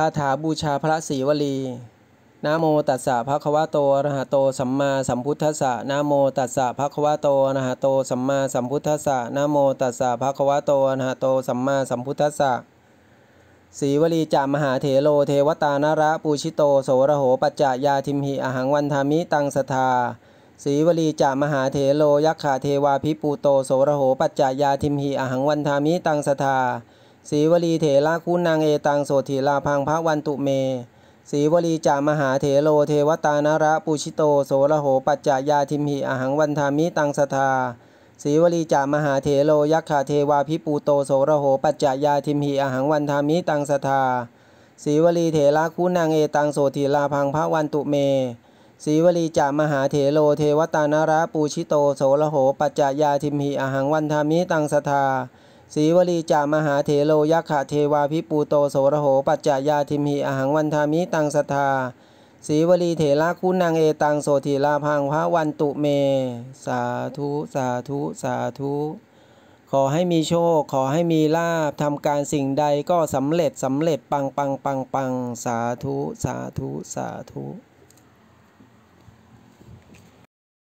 คาถาบูชาพระศรีวลีนะโมตัสสะภะคะวะโตอะระหะโตสัมมาสัมพุทธัสสะนะโมตัสสะภะคะวะโตอะระหะโตสัมมาสัมพุทธัสสะนะโมตัสสะภะคะวะโตอะระหะโตสัมมาสัมพุทธัสสะสีวลีจามหาเถโลเทวตานระปูชิโตโสระโหปัจจายาทิมหิอหังวันธามิตังสทาสีวลีจามหาเถโลยักขาเทวาภิปูโตโสระโหปัจจายาทิมหิอหังวันธามิตังสทาสีวลีเถระคุณนางเอตังโสถีลาพังพระวันตุเม สีวลีจามหาเถโลเทวตานาระปุชิโตโสระโหปัจจายาทิมหิอหังวันธามิตังสธาสีวลีจามหาเถโลยักขาเทวาพิปูโตโสระโหปัจจายาทิมหิอหังวันธามิตังสธา สีวลีเถระคุณนางเอตังโสถีลาพังพระวันตุเมสีวลีจามหาเถโลเทวตานาระปูชิโตโสระโหปัจจายาทิมหิอหังวันธามิตังสธาสีวลีจามหาเถโลยักขะเทวาพิปูโตโสระโหปัจจายาทิมหิอหังวันธามิตังสทาสีวลีเถระคุณังเอตังโสธีลาพังพระวันตุเม สาธุสาธุสาธุ ขอให้มีโชค ขอให้มีลาบทำการสิ่งใดก็สำเร็จสำเร็จปังปังปังปังสาธุ สาธุสาธุ